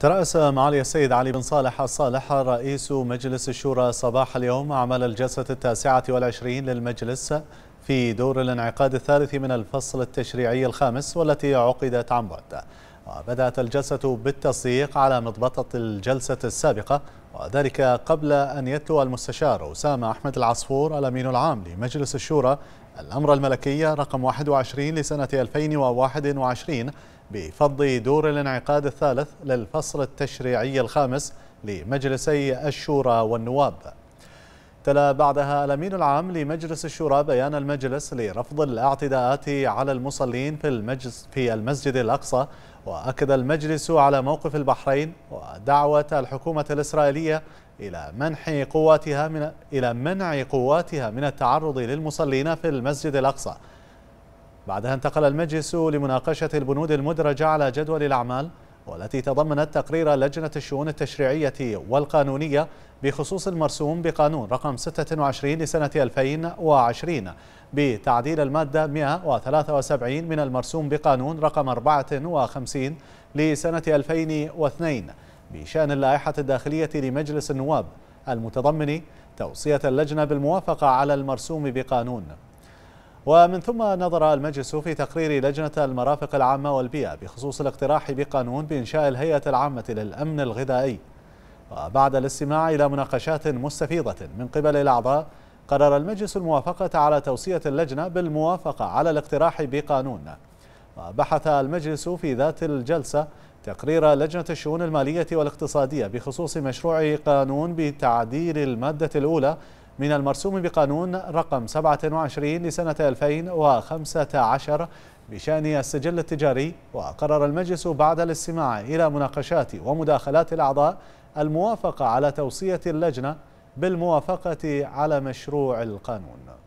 ترأس معالي السيد علي بن صالح الصالح رئيس مجلس الشورى صباح اليوم أعمال الجلسة التاسعة والعشرين للمجلس في دور الانعقاد الثالث من الفصل التشريعي الخامس والتي عقدت عن بعد وبدأت الجلسة بالتصديق على مضبطة الجلسة السابقة وذلك قبل أن يتلو المستشار أسامة أحمد العصفور الأمين العام لمجلس الشورى الأمر الملكي رقم 21 لسنة 2021 بفض دور الانعقاد الثالث للفصل التشريعي الخامس لمجلسي الشورى والنواب تلا بعدها الأمين العام لمجلس الشورى بيان المجلس لرفض الاعتداءات على المصلين في المجلس في المسجد الأقصى وأكد المجلس على موقف البحرين ودعوة الحكومة الإسرائيلية إلى منح قواتها من إلى منع قواتها من التعرض للمصلين في المسجد الأقصى بعدها انتقل المجلس لمناقشة البنود المدرجة على جدول الأعمال والتي تضمنت تقرير لجنة الشؤون التشريعية والقانونية بخصوص المرسوم بقانون رقم 26 لسنة 2020 بتعديل المادة 173 من المرسوم بقانون رقم 54 لسنة 2002 بشأن اللائحة الداخلية لمجلس النواب المتضمن توصية اللجنة بالموافقة على المرسوم بقانون ومن ثم نظر المجلس في تقرير لجنة المرافق العامة والبيئة بخصوص الاقتراح بقانون بإنشاء الهيئة العامة للأمن الغذائي وبعد الاستماع إلى مناقشات مستفيضة من قبل الأعضاء قرر المجلس الموافقة على توصية اللجنة بالموافقة على الاقتراح بقانون وبحث المجلس في ذات الجلسة تقرير لجنة الشؤون المالية والاقتصادية بخصوص مشروع قانون بتعديل المادة الأولى من المرسوم بقانون رقم 27 لسنة 2015 بشأن السجل التجاري وقرر المجلس بعد الاستماع إلى مناقشات ومداخلات الأعضاء الموافقة على توصية اللجنة بالموافقة على مشروع القانون